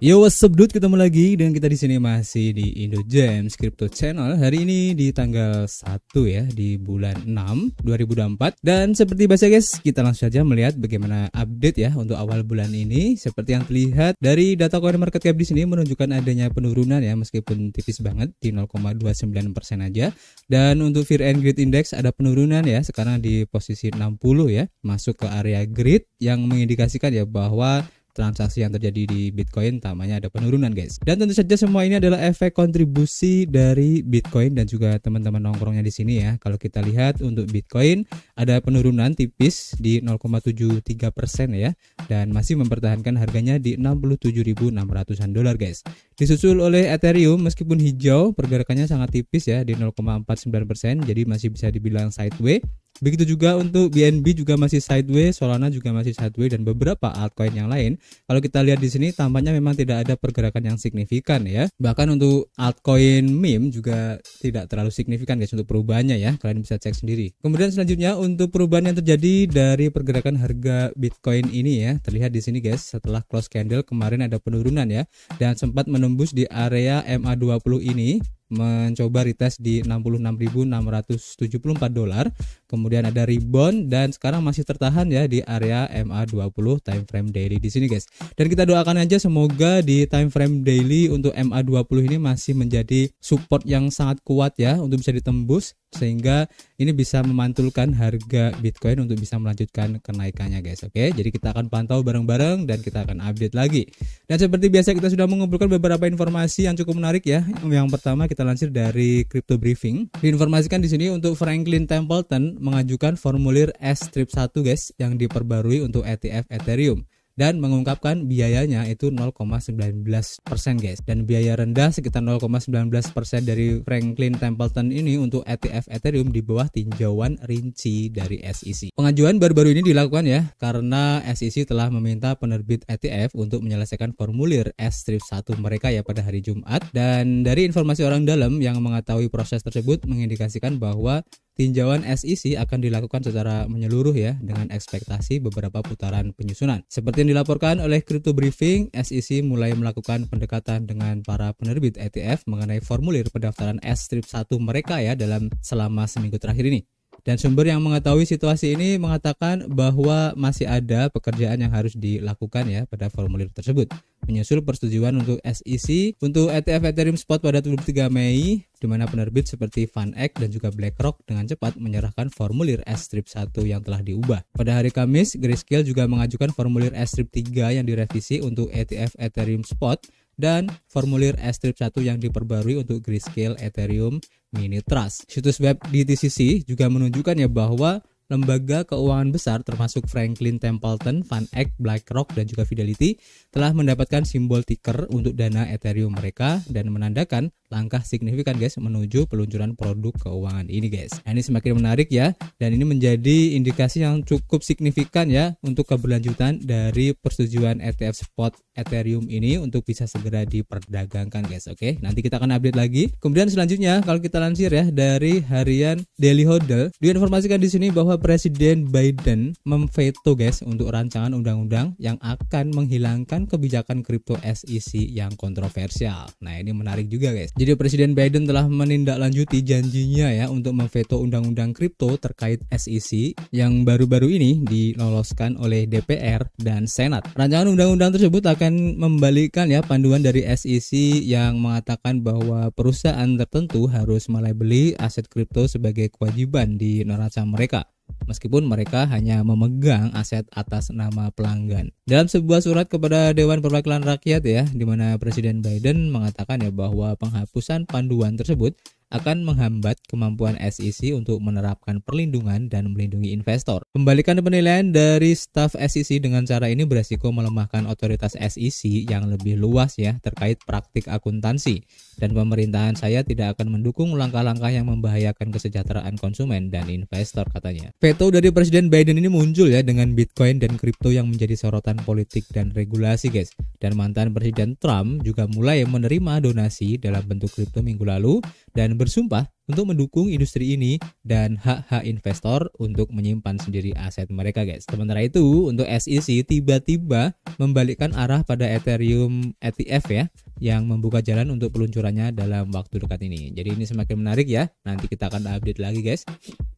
Yo what's up dude, ketemu lagi dengan kita di sini masih di Indo James Crypto Channel. Hari ini di tanggal 1 ya di bulan 6 2024 dan seperti biasa guys, kita langsung saja melihat bagaimana update ya untuk awal bulan ini. Seperti yang terlihat dari data coin market cap di sini menunjukkan adanya penurunan ya meskipun tipis banget di 0,29% aja. Dan untuk Fear and Greed Index ada penurunan ya sekarang di posisi 60 ya, masuk ke area greed yang mengindikasikan ya bahwa transaksi yang terjadi di Bitcoin tamanya ada penurunan guys dan tentu saja semua ini adalah efek kontribusi dari Bitcoin dan juga teman-teman nongkrongnya di sini ya kalau kita lihat untuk Bitcoin ada penurunan tipis di 0,73% persen ya dan masih mempertahankan harganya di 67.600an dolar guys disusul oleh Ethereum meskipun hijau pergerakannya sangat tipis ya di 0,49% persen jadi masih bisa dibilang sideways Begitu juga untuk BNB juga masih sideways, Solana juga masih sideways dan beberapa altcoin yang lain kalau kita lihat di sini tampaknya memang tidak ada pergerakan yang signifikan ya. Bahkan untuk altcoin meme juga tidak terlalu signifikan guys untuk perubahannya ya. Kalian bisa cek sendiri. Kemudian selanjutnya untuk perubahan yang terjadi dari pergerakan harga Bitcoin ini ya. Terlihat di sini guys setelah close candle kemarin ada penurunan ya dan sempat menembus di area MA20 ini mencoba retest di 66.674 dolar. Kemudian ada rebound dan sekarang masih tertahan ya di area MA20 time frame daily di sini guys. Dan kita doakan aja semoga di time frame daily untuk MA20 ini masih menjadi support yang sangat kuat ya untuk bisa ditembus sehingga ini bisa memantulkan harga Bitcoin untuk bisa melanjutkan kenaikannya guys oke jadi kita akan pantau bareng-bareng dan kita akan update lagi dan seperti biasa kita sudah mengumpulkan beberapa informasi yang cukup menarik ya yang pertama kita kita lansir dari Crypto Briefing. Diinformasikan di sini untuk Franklin Templeton mengajukan formulir S-1 guys yang diperbarui untuk ETF Ethereum dan mengungkapkan biayanya itu 0,19% guys dan biaya rendah sekitar 0,19% dari Franklin Templeton ini untuk ETF Ethereum di bawah tinjauan rinci dari SEC. Pengajuan baru-baru ini dilakukan ya karena SEC telah meminta penerbit ETF untuk menyelesaikan formulir S-1 mereka ya pada hari Jumat dan dari informasi orang dalam yang mengetahui proses tersebut mengindikasikan bahwa Tinjauan SEC akan dilakukan secara menyeluruh ya dengan ekspektasi beberapa putaran penyusunan. Seperti yang dilaporkan oleh Crypto Briefing, SEC mulai melakukan pendekatan dengan para penerbit ETF mengenai formulir pendaftaran S-1 mereka ya dalam selama seminggu terakhir ini. Dan sumber yang mengetahui situasi ini mengatakan bahwa masih ada pekerjaan yang harus dilakukan ya pada formulir tersebut. Menyusul persetujuan untuk SEC untuk ETF Ethereum Spot pada 23 Mei, di mana penerbit seperti VanEck dan juga BlackRock dengan cepat menyerahkan formulir S-1 yang telah diubah. Pada hari Kamis, Grayscale juga mengajukan formulir S-3 yang direvisi untuk ETF Ethereum Spot dan formulir S-1 yang diperbarui untuk Grayscale Ethereum Mini Trust. Situs web DTCC juga menunjukkan ya bahwa lembaga keuangan besar termasuk Franklin Templeton, Van Eck, BlackRock, dan juga Fidelity telah mendapatkan simbol ticker untuk dana Ethereum mereka dan menandakan langkah signifikan guys menuju peluncuran produk keuangan ini guys. Nah, ini semakin menarik ya dan ini menjadi indikasi yang cukup signifikan ya untuk keberlanjutan dari persetujuan ETF spot Ethereum ini untuk bisa segera diperdagangkan guys oke okay? nanti kita akan update lagi kemudian selanjutnya kalau kita lansir ya dari harian Daily Hodl diinformasikan di sini bahwa Presiden Biden memveto guys untuk rancangan undang-undang yang akan menghilangkan kebijakan kripto SEC yang kontroversial nah ini menarik juga guys jadi Presiden Biden telah menindaklanjuti janjinya ya untuk memveto undang-undang kripto terkait SEC yang baru-baru ini diloloskan oleh DPR dan Senat rancangan undang-undang tersebut akan akan membalikan ya panduan dari SEC yang mengatakan bahwa perusahaan tertentu harus beli aset kripto sebagai kewajiban di neraca mereka meskipun mereka hanya memegang aset atas nama pelanggan. Dalam sebuah surat kepada Dewan Perwakilan Rakyat ya, di mana Presiden Biden mengatakan ya bahwa penghapusan panduan tersebut akan menghambat kemampuan SEC untuk menerapkan perlindungan dan melindungi investor. Pembalikan penilaian dari staf SEC dengan cara ini berisiko melemahkan otoritas SEC yang lebih luas ya terkait praktik akuntansi dan pemerintahan saya tidak akan mendukung langkah-langkah yang membahayakan kesejahteraan konsumen dan investor katanya. Veto dari Presiden Biden ini muncul ya dengan Bitcoin dan kripto yang menjadi sorotan politik dan regulasi guys. Dan mantan Presiden Trump juga mulai menerima donasi dalam bentuk kripto minggu lalu dan bersumpah untuk mendukung industri ini dan hak-hak investor untuk menyimpan sendiri aset mereka guys. Sementara itu untuk SEC tiba-tiba membalikkan arah pada Ethereum ETF ya yang membuka jalan untuk peluncurannya dalam waktu dekat ini. Jadi ini semakin menarik ya. Nanti kita akan update lagi guys.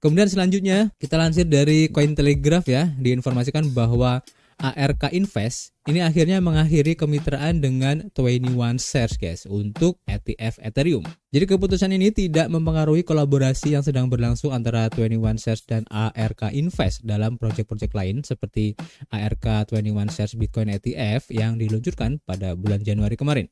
Kemudian selanjutnya kita lansir dari Cointelegraph ya diinformasikan bahwa ARK Invest ini akhirnya mengakhiri kemitraan dengan 21 Shares guys untuk ETF Ethereum. Jadi keputusan ini tidak mempengaruhi kolaborasi yang sedang berlangsung antara 21 Shares dan ARK Invest dalam proyek-proyek lain seperti ARK 21 Shares Bitcoin ETF yang diluncurkan pada bulan Januari kemarin.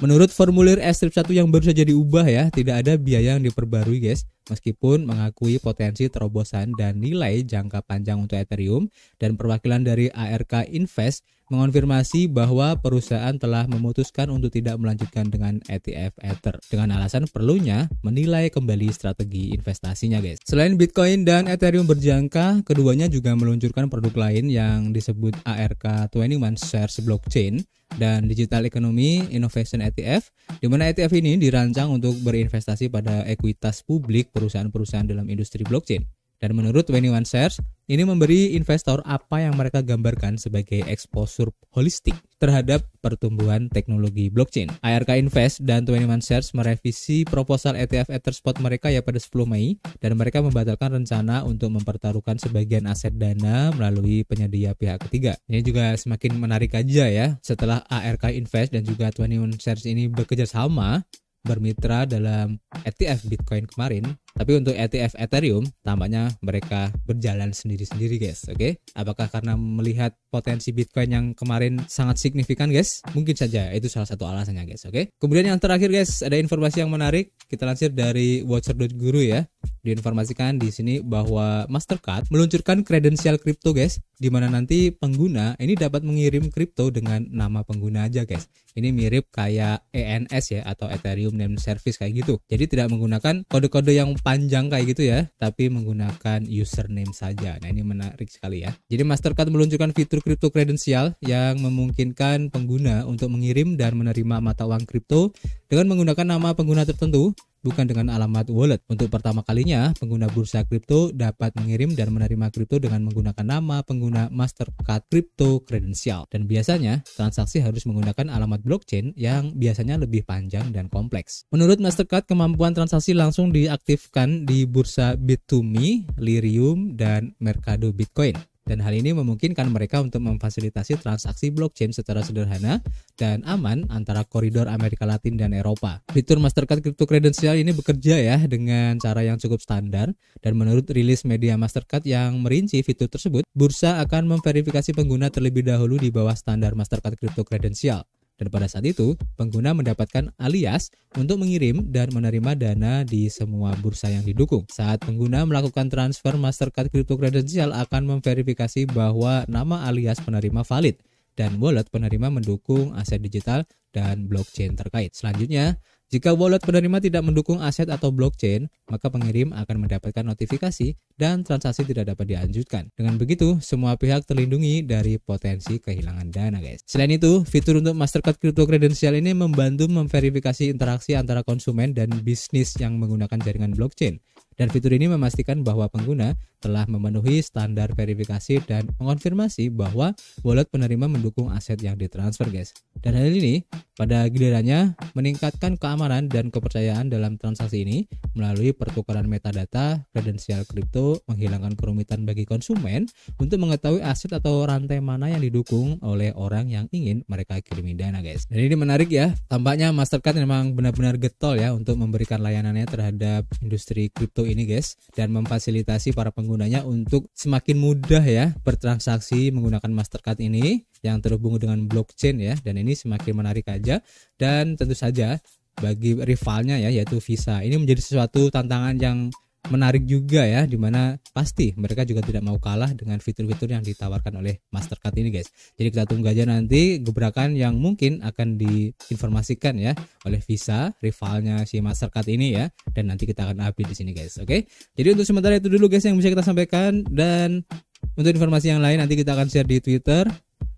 Menurut formulir S-1 yang baru saja diubah ya, tidak ada biaya yang diperbarui guys. Meskipun mengakui potensi terobosan dan nilai jangka panjang untuk Ethereum dan perwakilan dari ARK Invest mengonfirmasi bahwa perusahaan telah memutuskan untuk tidak melanjutkan dengan ETF Ether dengan alasan perlunya menilai kembali strategi investasinya guys. Selain Bitcoin dan Ethereum berjangka, keduanya juga meluncurkan produk lain yang disebut ARK 21 Shares Blockchain dan Digital Economy Innovation ETF, di mana ETF ini dirancang untuk berinvestasi pada ekuitas publik perusahaan-perusahaan dalam industri blockchain. Dan menurut 21 Shares, ini memberi investor apa yang mereka gambarkan sebagai exposure holistik terhadap pertumbuhan teknologi blockchain. ARK Invest dan 21 Shares merevisi proposal ETF Etherspot mereka ya pada 10 Mei dan mereka membatalkan rencana untuk mempertaruhkan sebagian aset dana melalui penyedia pihak ketiga. Ini juga semakin menarik aja ya setelah ARK Invest dan juga 21 Shares ini bekerja sama bermitra dalam ETF Bitcoin kemarin, tapi untuk ETF Ethereum tampaknya mereka berjalan sendiri-sendiri guys, oke? Okay? Apakah karena melihat potensi Bitcoin yang kemarin sangat signifikan guys? Mungkin saja itu salah satu alasannya guys, oke? Okay? Kemudian yang terakhir guys, ada informasi yang menarik kita lansir dari watcher.guru ya. Diinformasikan di sini bahwa Mastercard meluncurkan kredensial kripto guys, di mana nanti pengguna ini dapat mengirim kripto dengan nama pengguna aja guys. Ini mirip kayak ENS ya atau Ethereum Name Service kayak gitu. Jadi tidak menggunakan kode-kode yang panjang kayak gitu ya, tapi menggunakan username saja. Nah, ini menarik sekali ya. Jadi Mastercard meluncurkan fitur crypto kredensial yang memungkinkan pengguna untuk mengirim dan menerima mata uang kripto dengan menggunakan nama pengguna tertentu, bukan dengan alamat wallet. Untuk pertama kalinya, pengguna bursa kripto dapat mengirim dan menerima kripto dengan menggunakan nama pengguna Mastercard Crypto Credential. Dan biasanya, transaksi harus menggunakan alamat blockchain yang biasanya lebih panjang dan kompleks. Menurut Mastercard, kemampuan transaksi langsung diaktifkan di bursa Bit2Me, Lirium, dan Mercado Bitcoin. Dan hal ini memungkinkan mereka untuk memfasilitasi transaksi blockchain secara sederhana dan aman antara koridor Amerika Latin dan Eropa. Fitur Mastercard Crypto Credential ini bekerja ya dengan cara yang cukup standar dan menurut rilis media Mastercard yang merinci fitur tersebut, bursa akan memverifikasi pengguna terlebih dahulu di bawah standar Mastercard Crypto Credential. Dan pada saat itu, pengguna mendapatkan alias untuk mengirim dan menerima dana di semua bursa yang didukung. Saat pengguna melakukan transfer Mastercard Crypto Credential akan memverifikasi bahwa nama alias penerima valid dan wallet penerima mendukung aset digital dan blockchain terkait. Selanjutnya, jika wallet penerima tidak mendukung aset atau blockchain, maka pengirim akan mendapatkan notifikasi dan transaksi tidak dapat dilanjutkan. Dengan begitu, semua pihak terlindungi dari potensi kehilangan dana, guys. Selain itu, fitur untuk Mastercard Crypto Credential ini membantu memverifikasi interaksi antara konsumen dan bisnis yang menggunakan jaringan blockchain. Dan fitur ini memastikan bahwa pengguna telah memenuhi standar verifikasi dan mengonfirmasi bahwa wallet penerima mendukung aset yang ditransfer, guys. Dan hal ini pada gilirannya meningkatkan keamanan keamanan dan kepercayaan dalam transaksi ini melalui pertukaran metadata, kredensial kripto, menghilangkan kerumitan bagi konsumen untuk mengetahui aset atau rantai mana yang didukung oleh orang yang ingin mereka kirimi dana, guys. Dan ini menarik ya. Tampaknya Mastercard memang benar-benar getol ya untuk memberikan layanannya terhadap industri kripto ini, guys, dan memfasilitasi para penggunanya untuk semakin mudah ya bertransaksi menggunakan Mastercard ini yang terhubung dengan blockchain ya dan ini semakin menarik aja dan tentu saja bagi rivalnya ya yaitu Visa. Ini menjadi sesuatu tantangan yang menarik juga ya dimana pasti mereka juga tidak mau kalah dengan fitur-fitur yang ditawarkan oleh Mastercard ini guys jadi kita tunggu aja nanti gebrakan yang mungkin akan diinformasikan ya oleh Visa rivalnya si Mastercard ini ya dan nanti kita akan update di sini guys oke okay? jadi untuk sementara itu dulu guys yang bisa kita sampaikan dan untuk informasi yang lain nanti kita akan share di Twitter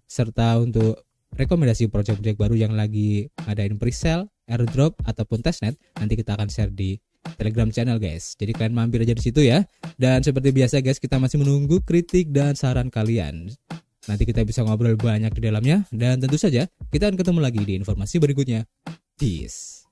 serta untuk rekomendasi project-project baru yang lagi ngadain pre-sale, airdrop ataupun testnet nanti kita akan share di Telegram channel guys. Jadi kalian mampir aja di situ ya. Dan seperti biasa guys, kita masih menunggu kritik dan saran kalian. Nanti kita bisa ngobrol banyak di dalamnya dan tentu saja kita akan ketemu lagi di informasi berikutnya. Peace.